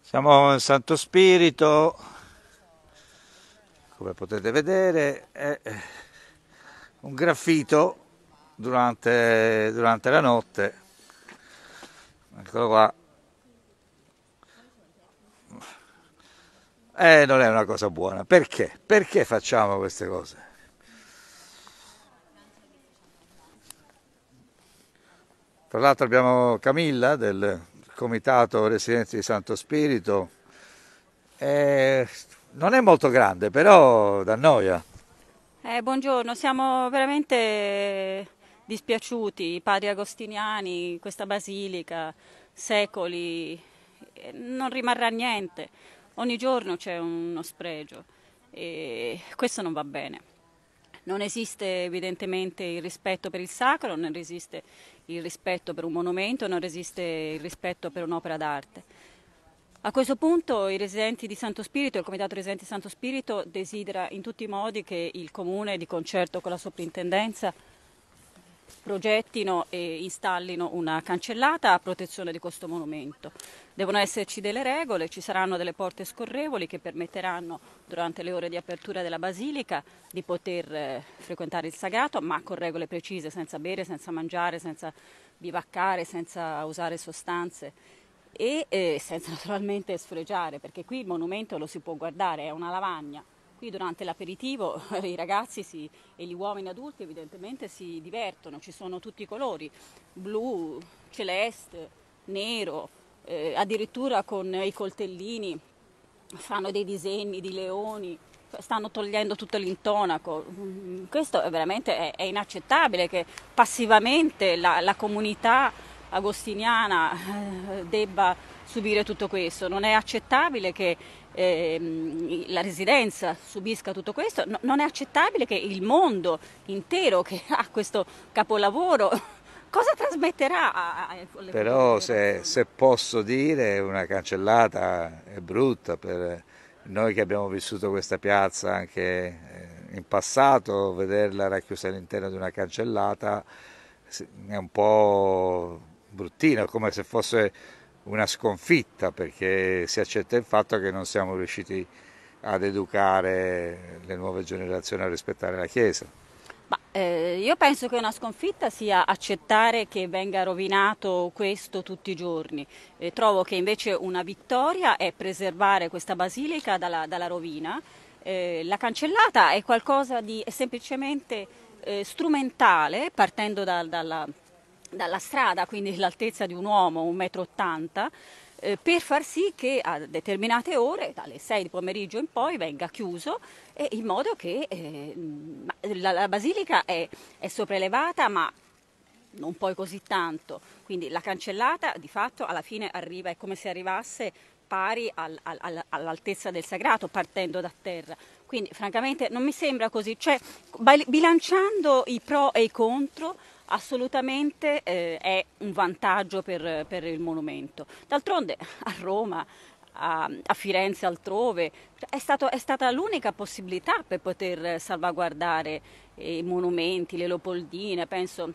Siamo in Santo Spirito, come potete vedere è eh, un graffito durante, durante la notte. Eccolo qua. Eh, non è una cosa buona. Perché? Perché facciamo queste cose? Tra l'altro abbiamo Camilla del comitato residenze di Santo Spirito, eh, non è molto grande, però dà noia. Eh, buongiorno, siamo veramente dispiaciuti, i padri agostiniani, questa basilica, secoli, eh, non rimarrà niente, ogni giorno c'è uno spregio e questo non va bene. Non esiste evidentemente il rispetto per il sacro, non esiste il rispetto per un monumento, non esiste il rispetto per un'opera d'arte. A questo punto i residenti di Santo Spirito, il Comitato Residenti di Santo Spirito desidera in tutti i modi che il Comune, di concerto con la Soprintendenza, progettino e installino una cancellata a protezione di questo monumento. Devono esserci delle regole, ci saranno delle porte scorrevoli che permetteranno durante le ore di apertura della basilica di poter eh, frequentare il sagrato, ma con regole precise, senza bere, senza mangiare, senza bivaccare, senza usare sostanze e eh, senza naturalmente sfregiare, perché qui il monumento lo si può guardare, è una lavagna. Qui durante l'aperitivo i ragazzi si, e gli uomini adulti evidentemente si divertono, ci sono tutti i colori, blu, celeste, nero, eh, addirittura con i coltellini fanno dei disegni di leoni, stanno togliendo tutto l'intonaco. Mm, questo è veramente è, è inaccettabile che passivamente la, la comunità agostiniana eh, debba subire tutto questo. Non è accettabile che ehm, la residenza subisca tutto questo, no, non è accettabile che il mondo intero che ha questo capolavoro cosa trasmetterà Però se, se, posso dire una cancellata è brutta per noi che abbiamo vissuto questa piazza anche eh, in passato, vederla racchiusa all'interno di una cancellata è un po' bruttino, come se fosse una sconfitta perché si accetta il fatto che non siamo riusciti ad educare le nuove generazioni a rispettare la Chiesa. Ma, eh, io penso che una sconfitta sia accettare che venga rovinato questo tutti i giorni. Eh, trovo che invece una vittoria è preservare questa basilica dalla, dalla rovina. Eh, la cancellata è qualcosa di è semplicemente eh, strumentale, partendo da, dalla dalla strada, quindi l'altezza di un uomo, 1,80 m, eh, per far sì che a determinate ore, dalle 6 di pomeriggio in poi, venga chiuso, eh, in modo che eh, la, la, basilica è, è sopraelevata ma non poi così tanto, quindi la cancellata di fatto alla fine arriva, è come se arrivasse pari al, al, all'altezza del sagrato partendo da terra. Quindi francamente non mi sembra così, cioè bilanciando i pro e i contro assolutamente eh, è un vantaggio per, per il monumento. D'altronde a Roma a, a, Firenze altrove. È, stato, è, stata l'unica possibilità per poter salvaguardare i monumenti, le Leopoldine, penso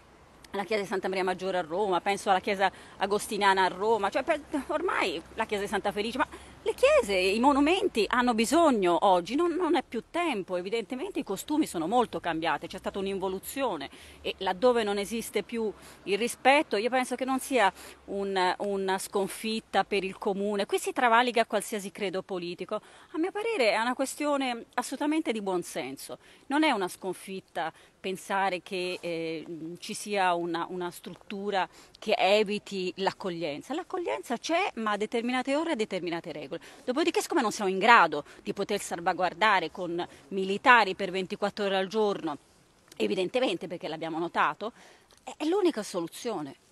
alla chiesa di Santa Maria Maggiore a Roma, penso alla chiesa agostiniana a Roma, cioè per, ormai la chiesa di Santa Felice, ma le chiese, i monumenti hanno bisogno oggi, non, non, è più tempo, evidentemente i costumi sono molto cambiati, c'è stata un'involuzione e laddove non esiste più il rispetto io penso che non sia un, una sconfitta per il comune, qui si travaliga qualsiasi credo politico, a mio parere è una questione assolutamente di buonsenso, non è una sconfitta pensare che eh, ci sia una, una struttura che eviti l'accoglienza, l'accoglienza c'è ma a determinate ore e a determinate regole regole. Dopodiché, siccome non siamo in grado di poter salvaguardare con militari per 24 ore al giorno, evidentemente perché l'abbiamo notato, è l'unica soluzione.